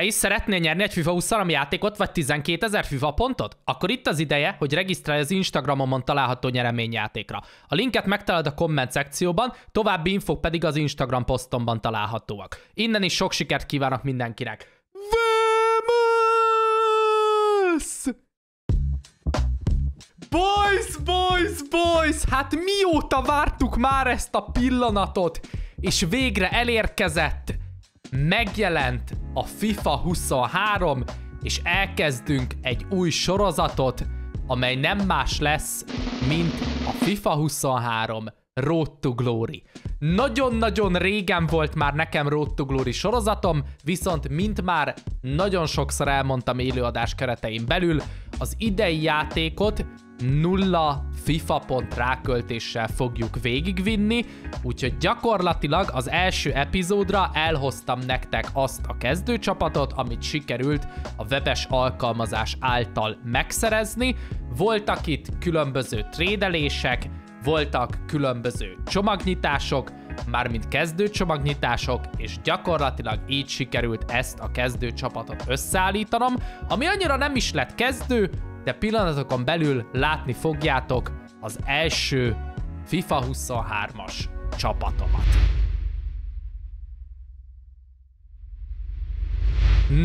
te is szeretnél nyerni egy FIFA 23 játékot, vagy 12 ezer FIFA pontot? Akkor itt az ideje, hogy regisztrálj az Instagramomon található nyereményjátékra. A linket megtalálod a komment szekcióban, további infók pedig az Instagram posztomban találhatóak. Innen is sok sikert kívánok mindenkinek! Vamos! Boys, boys, boys! Hát mióta vártuk már ezt a pillanatot, és végre elérkezett! megjelent a FIFA 23, és elkezdünk egy új sorozatot, amely nem más lesz, mint a FIFA 23 Road to Glory. Nagyon-nagyon régen volt már nekem Road to Glory sorozatom, viszont mint már nagyon sokszor elmondtam élőadás keretein belül, az idei játékot nulla FIFA pont ráköltéssel fogjuk végigvinni, úgyhogy gyakorlatilag az első epizódra elhoztam nektek azt a kezdőcsapatot, amit sikerült a webes alkalmazás által megszerezni. Voltak itt különböző trédelések, voltak különböző csomagnyitások, mármint csomagnyitások, és gyakorlatilag így sikerült ezt a kezdőcsapatot összeállítanom, ami annyira nem is lett kezdő, de pillanatokon belül látni fogjátok az első FIFA 23-as csapatomat.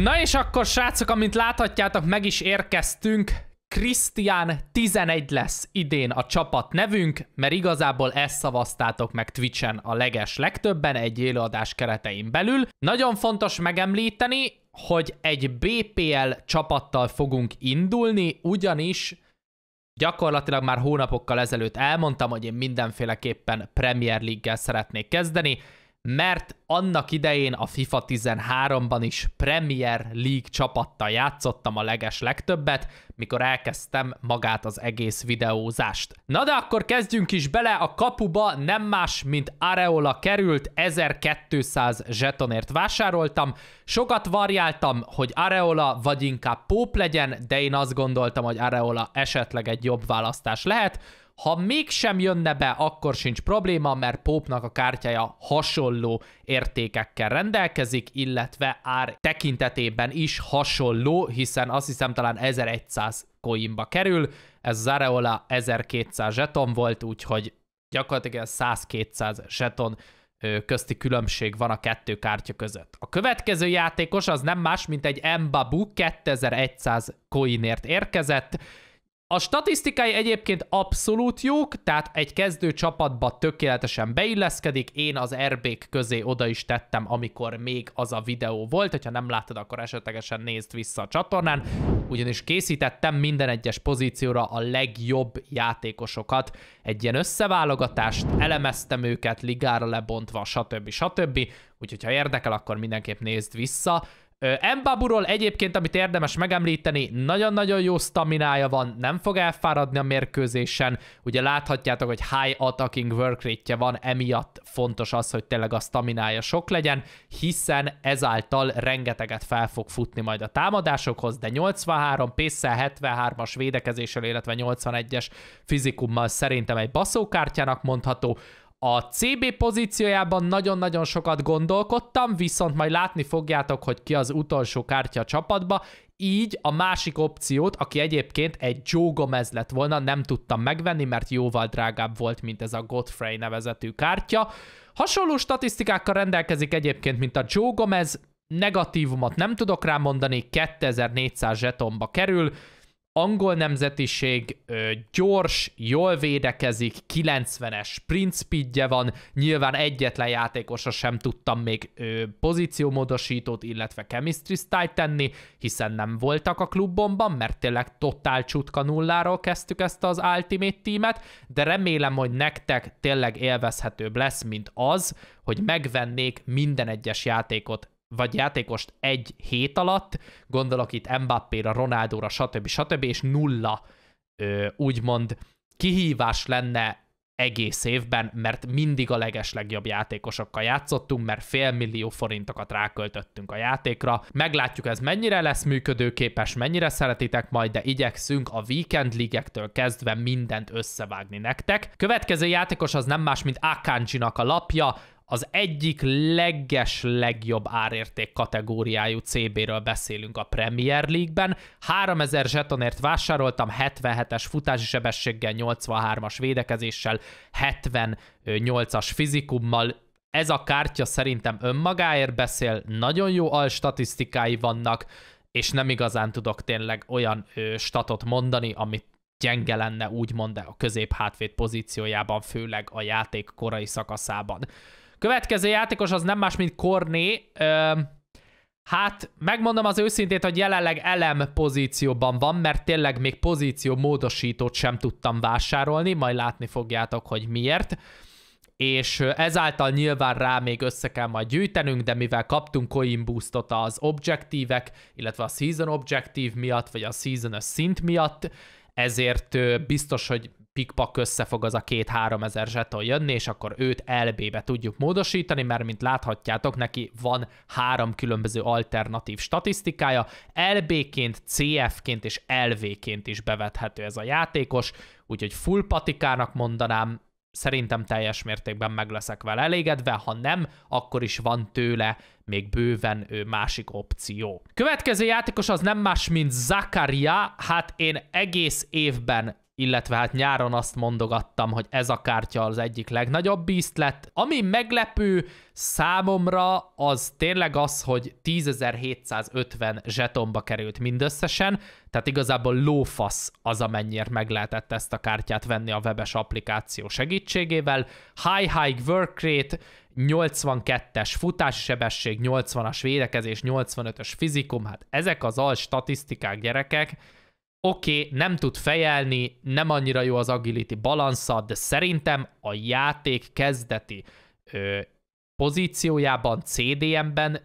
Na és akkor srácok, amint láthatjátok, meg is érkeztünk. Krisztián 11 lesz idén a csapat nevünk, mert igazából ezt szavaztátok meg Twitchen a leges legtöbben egy élőadás keretein belül. Nagyon fontos megemlíteni, hogy egy BPL csapattal fogunk indulni, ugyanis gyakorlatilag már hónapokkal ezelőtt elmondtam, hogy én mindenféleképpen Premier League-gel szeretnék kezdeni, mert annak idején a FIFA 13-ban is Premier League csapattal játszottam a leges legtöbbet, mikor elkezdtem magát az egész videózást. Na de akkor kezdjünk is bele, a kapuba nem más, mint Areola került, 1200 zsetonért vásároltam, sokat variáltam, hogy Areola vagy inkább Póp legyen, de én azt gondoltam, hogy Areola esetleg egy jobb választás lehet, ha mégsem jönne be, akkor sincs probléma, mert Pópnak a kártyája hasonló értékekkel rendelkezik, illetve ár tekintetében is hasonló, hiszen azt hiszem talán 1100 koinba kerül, ez Zareola 1200 zseton volt, úgyhogy gyakorlatilag 100-200 zseton közti különbség van a kettő kártya között. A következő játékos az nem más, mint egy Mbabu 2100 coinért érkezett, a statisztikái egyébként abszolút jók, tehát egy kezdő csapatba tökéletesen beilleszkedik, én az erbék közé oda is tettem, amikor még az a videó volt, hogyha nem láttad, akkor esetlegesen nézd vissza a csatornán, ugyanis készítettem minden egyes pozícióra a legjobb játékosokat, egy ilyen összeválogatást, elemeztem őket, ligára lebontva, stb. stb. Úgyhogy ha érdekel, akkor mindenképp nézd vissza. Embaburól egyébként, amit érdemes megemlíteni, nagyon-nagyon jó staminája van, nem fog elfáradni a mérkőzésen, ugye láthatjátok, hogy high attacking work rate van, emiatt fontos az, hogy tényleg a staminája sok legyen, hiszen ezáltal rengeteget fel fog futni majd a támadásokhoz, de 83 pésze 73-as védekezéssel, illetve 81-es fizikummal szerintem egy baszókártyának mondható, a CB pozíciójában nagyon-nagyon sokat gondolkodtam, viszont majd látni fogjátok, hogy ki az utolsó kártya a csapatba, így a másik opciót, aki egyébként egy Joe Gomez lett volna, nem tudtam megvenni, mert jóval drágább volt, mint ez a Godfrey nevezetű kártya. Hasonló statisztikákkal rendelkezik egyébként, mint a Joe Gomez, negatívumot nem tudok rá mondani, 2400 zsetonba kerül, angol nemzetiség, gyors, jól védekezik, 90-es sprint speedje van, nyilván egyetlen játékosra sem tudtam még pozíciómodosítót illetve chemistry style tenni, hiszen nem voltak a klubomban, mert tényleg totál csutka nulláról kezdtük ezt az Ultimate teamet, de remélem, hogy nektek tényleg élvezhetőbb lesz, mint az, hogy megvennék minden egyes játékot vagy játékost egy hét alatt, gondolok itt Mbappé-ra, Ronaldóra, stb. stb. és nulla ö, úgymond kihívás lenne egész évben, mert mindig a legeslegjobb játékosokkal játszottunk, mert fél millió forintokat ráköltöttünk a játékra. Meglátjuk ez mennyire lesz működőképes, mennyire szeretitek majd, de igyekszünk a weekend ligektől kezdve mindent összevágni nektek. Következő játékos az nem más, mint Akanji-nak a lapja, az egyik leges legjobb árérték kategóriájú CB-ről beszélünk a Premier League-ben. 3000 zsetonért vásároltam, 77-es futási sebességgel, 83-as védekezéssel, 78-as fizikummal, ez a kártya szerintem önmagáért beszél, nagyon jó statisztikái vannak, és nem igazán tudok tényleg olyan ö, statot mondani, amit gyenge lenne úgymond a közép-hátvét pozíciójában, főleg a játék korai szakaszában. Következő játékos az nem más, mint Korné. Hát, megmondom az őszintét, hogy jelenleg elem pozícióban van, mert tényleg még pozíció módosítót sem tudtam vásárolni, majd látni fogjátok, hogy miért. És ezáltal nyilván rá még össze kell majd gyűjtenünk, de mivel kaptunk coin boostot az objektívek, illetve a season objektív miatt, vagy a season szint miatt, ezért biztos, hogy pikpak összefog az a két-három ezer zseton jönni, és akkor őt LB-be tudjuk módosítani, mert mint láthatjátok, neki van három különböző alternatív statisztikája, LB-ként, CF-ként és LV-ként is bevethető ez a játékos, úgyhogy full patikának mondanám, szerintem teljes mértékben meg leszek vele elégedve, ha nem, akkor is van tőle még bőven ő másik opció. Következő játékos az nem más, mint Zakaria, hát én egész évben illetve hát nyáron azt mondogattam, hogy ez a kártya az egyik legnagyobb lett. Ami meglepő számomra, az tényleg az, hogy 10.750 zsetomba került mindösszesen, tehát igazából lófasz az, amennyiért meg lehetett ezt a kártyát venni a webes applikáció segítségével. High-high work rate, 82-es futási sebesség, 80-as védekezés, 85-ös fizikum, hát ezek az al statisztikák gyerekek, oké, okay, nem tud fejelni, nem annyira jó az agility balansza, de szerintem a játék kezdeti ö, pozíciójában, CDM-ben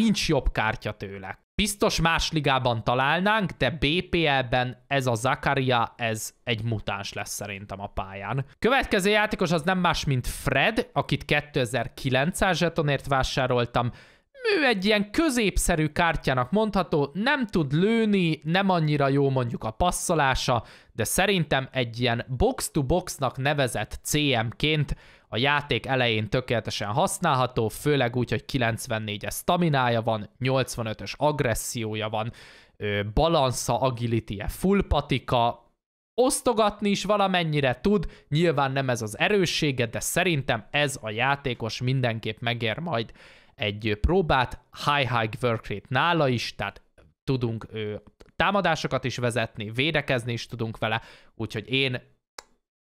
nincs jobb kártya tőle. Biztos más ligában találnánk, de BPL-ben ez a Zakaria, ez egy mutáns lesz szerintem a pályán. Következő játékos az nem más, mint Fred, akit 2009 zsetonért vásároltam, ő egy ilyen középszerű kártyának mondható, nem tud lőni, nem annyira jó mondjuk a passzolása, de szerintem egy ilyen box-to-boxnak nevezett CM-ként a játék elején tökéletesen használható, főleg úgy, hogy 94-es staminája van, 85-ös agressziója van, balansza, agility-e, full patika, osztogatni is valamennyire tud, nyilván nem ez az erőssége, de szerintem ez a játékos mindenképp megér majd egy próbát, high-high work rate nála is, tehát tudunk ő, támadásokat is vezetni, védekezni is tudunk vele, úgyhogy én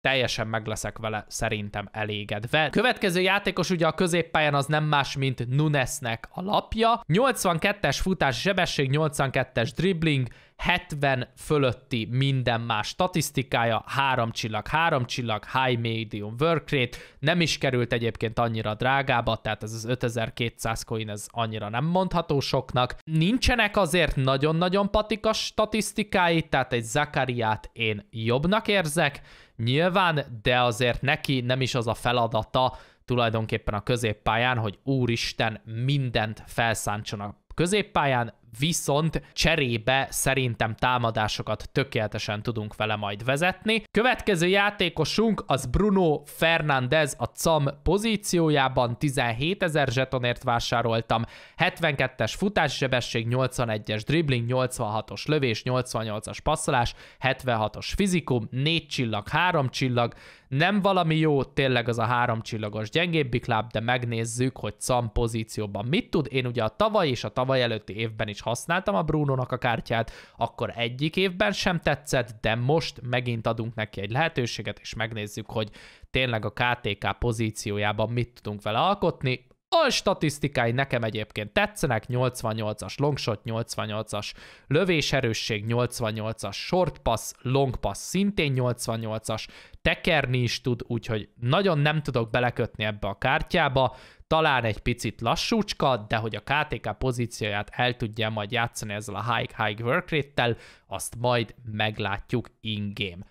teljesen meg leszek vele szerintem elégedve. Következő játékos ugye a középpályán az nem más, mint Nunesnek a lapja. 82-es futás sebesség, 82-es dribbling, 70 fölötti minden más statisztikája, három csillag, három csillag, high medium work rate, nem is került egyébként annyira drágába, tehát ez az 5200 coin, ez annyira nem mondható soknak. Nincsenek azért nagyon-nagyon patikas statisztikái, tehát egy Zakariát én jobbnak érzek, nyilván, de azért neki nem is az a feladata, tulajdonképpen a középpályán, hogy úristen mindent felszántson a középpályán, viszont cserébe szerintem támadásokat tökéletesen tudunk vele majd vezetni. Következő játékosunk az Bruno Fernández a CAM pozíciójában 17 ezer zsetonért vásároltam, 72-es futássebesség, 81-es dribbling, 86-os lövés, 88-as passzolás, 76-os fizikum, 4 csillag, 3 csillag, nem valami jó tényleg az a három csillagos gyengébbik láb, de megnézzük, hogy CAM pozícióban mit tud. Én ugye a tavaly és a tavaly előtti évben is is használtam a Bruno nak a kártyát, akkor egyik évben sem tetszett, de most megint adunk neki egy lehetőséget, és megnézzük, hogy tényleg a KTK pozíciójában mit tudunk vele alkotni. A statisztikái nekem egyébként tetszenek, 88-as longshot, 88-as lövéserősség, 88-as short pass, long pass szintén 88-as, tekerni is tud, úgyhogy nagyon nem tudok belekötni ebbe a kártyába, talán egy picit lassúcska, de hogy a KTK pozícióját el tudja majd játszani ezzel a high-high work rate-tel, azt majd meglátjuk in-game.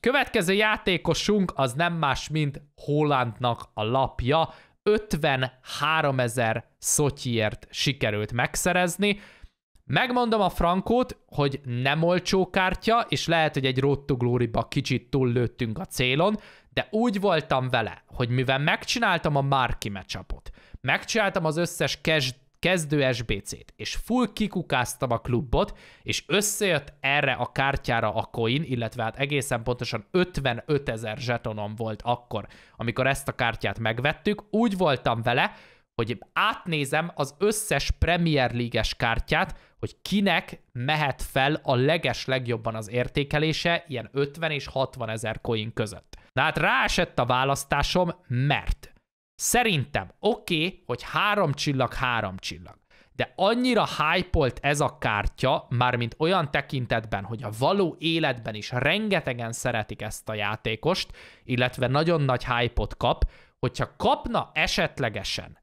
Következő játékosunk az nem más, mint Hollandnak a lapja, 53 ezer szotyért sikerült megszerezni. Megmondom a frankót, hogy nem olcsó kártya, és lehet, hogy egy Road to Glory-ba kicsit túllőttünk a célon, de úgy voltam vele, hogy mivel megcsináltam a Marki matchupot, megcsináltam az összes cash kezdő SBC-t, és full kikukáztam a klubot, és összejött erre a kártyára a coin, illetve hát egészen pontosan 55 ezer zsetonom volt akkor, amikor ezt a kártyát megvettük. Úgy voltam vele, hogy átnézem az összes Premier league kártyát, hogy kinek mehet fel a leges legjobban az értékelése, ilyen 50 és 60 ezer coin között. Na hát ráesett a választásom, mert Szerintem oké, okay, hogy három csillag, három csillag. De annyira hype ez a kártya, mármint olyan tekintetben, hogy a való életben is rengetegen szeretik ezt a játékost, illetve nagyon nagy hype kap, hogyha kapna esetlegesen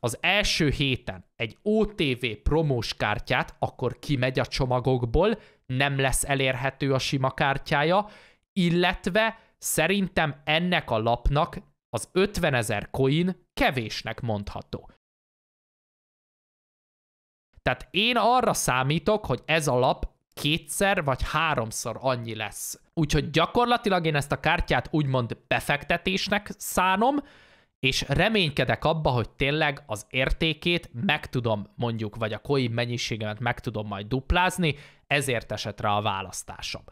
az első héten egy OTV promós kártyát, akkor kimegy a csomagokból, nem lesz elérhető a sima kártyája, illetve szerintem ennek a lapnak az 50 ezer coin kevésnek mondható. Tehát én arra számítok, hogy ez a lap kétszer vagy háromszor annyi lesz. Úgyhogy gyakorlatilag én ezt a kártyát úgymond befektetésnek szánom, és reménykedek abba, hogy tényleg az értékét meg tudom mondjuk, vagy a coin mennyiségemet meg tudom majd duplázni, ezért esett rá a választásom.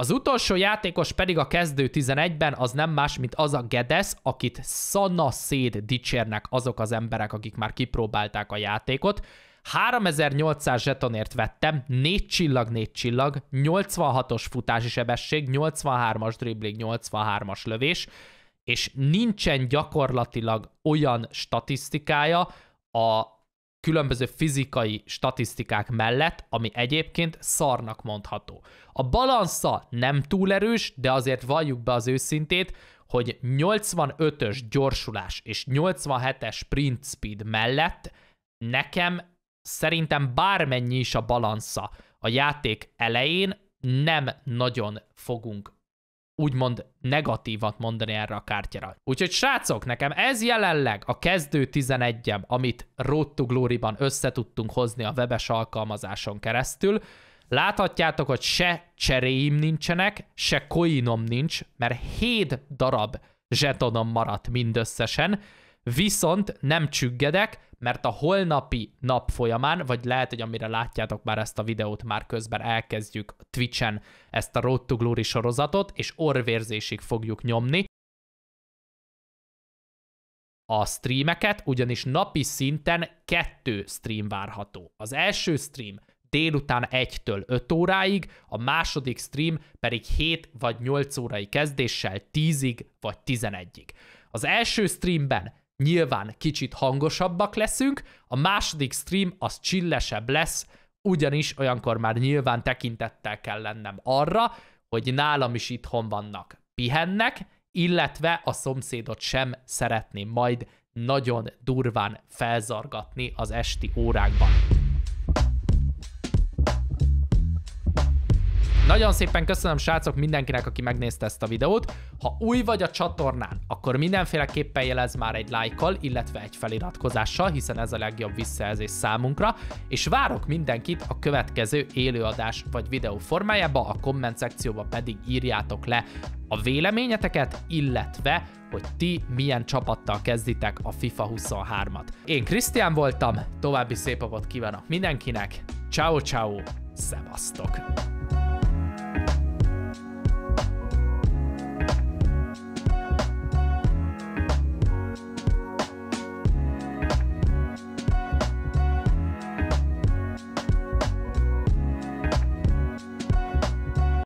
Az utolsó játékos pedig a kezdő 11-ben az nem más, mint az a Gedesz, akit szanaszéd dicsérnek azok az emberek, akik már kipróbálták a játékot. 3800 zsetonért vettem, 4 csillag, 4 csillag, 86-os futási sebesség, 83-as dribbling, 83-as lövés, és nincsen gyakorlatilag olyan statisztikája a különböző fizikai statisztikák mellett, ami egyébként szarnak mondható. A balansza nem túl erős, de azért valljuk be az őszintét, hogy 85-ös gyorsulás és 87-es sprint speed mellett nekem szerintem bármennyi is a balansza a játék elején, nem nagyon fogunk úgymond negatívat mondani erre a kártyára. Úgyhogy srácok, nekem ez jelenleg a kezdő 11-em, amit Road to Glory-ban össze tudtunk hozni a webes alkalmazáson keresztül. Láthatjátok, hogy se cseréim nincsenek, se koinom nincs, mert 7 darab zsetonom maradt mindösszesen, Viszont nem csüggedek, mert a holnapi nap folyamán, vagy lehet, hogy amire látjátok már ezt a videót, már közben elkezdjük Twitchen ezt a Road to Glory sorozatot, és orvérzésig fogjuk nyomni a streameket, ugyanis napi szinten kettő stream várható. Az első stream délután 1-től 5 óráig, a második stream pedig 7 vagy 8 órai kezdéssel 10-ig vagy 11-ig. Az első streamben nyilván kicsit hangosabbak leszünk, a második stream az csillesebb lesz, ugyanis olyankor már nyilván tekintettel kell lennem arra, hogy nálam is itthon vannak, pihennek, illetve a szomszédot sem szeretném majd nagyon durván felzargatni az esti órákban. Nagyon szépen köszönöm srácok mindenkinek, aki megnézte ezt a videót. Ha új vagy a csatornán, akkor mindenféleképpen jelez már egy lájkkal, illetve egy feliratkozással, hiszen ez a legjobb visszajelzés számunkra, és várok mindenkit a következő élőadás vagy videó formájába, a komment szekcióba pedig írjátok le a véleményeteket, illetve hogy ti milyen csapattal kezditek a FIFA 23-at. Én Krisztián voltam, további szép napot kívánok mindenkinek, ciao ciao, szevasztok!